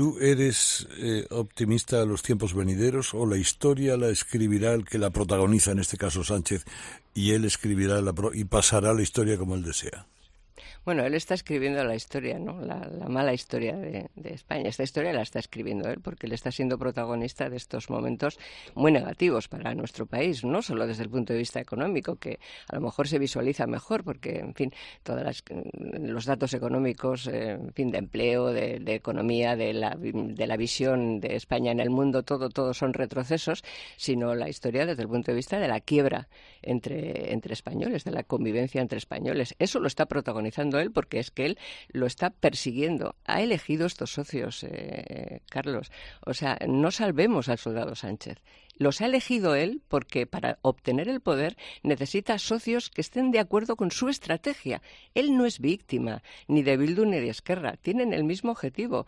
¿Tú eres eh, optimista a los tiempos venideros o la historia la escribirá el que la protagoniza, en este caso Sánchez, y él escribirá y pasará la historia como él desea? Bueno, él está escribiendo la historia, ¿no? La, mala historia de, España. Esta historia la está escribiendo él porque él está siendo protagonista de estos momentos muy negativos para nuestro país, no solo desde el punto de vista económico, que a lo mejor se visualiza mejor porque, en fin, todos mm, los datos económicos, eh, en fin, de empleo, de, economía, de la, de la visión de España en el mundo, todo, todo son retrocesos, sino la historia desde el punto de vista de la quiebra entre, entre españoles, de la convivencia entre españoles. Eso lo está protagonizando él porque es que él lo está persiguiendo. Ha elegido estos socios, eh, Carlos. O sea, no salvemos al soldado Sánchez. Los ha elegido él porque para obtener el poder necesita socios que estén de acuerdo con su estrategia. Él no es víctima ni de Bildu ni de Esquerra. Tienen el mismo objetivo,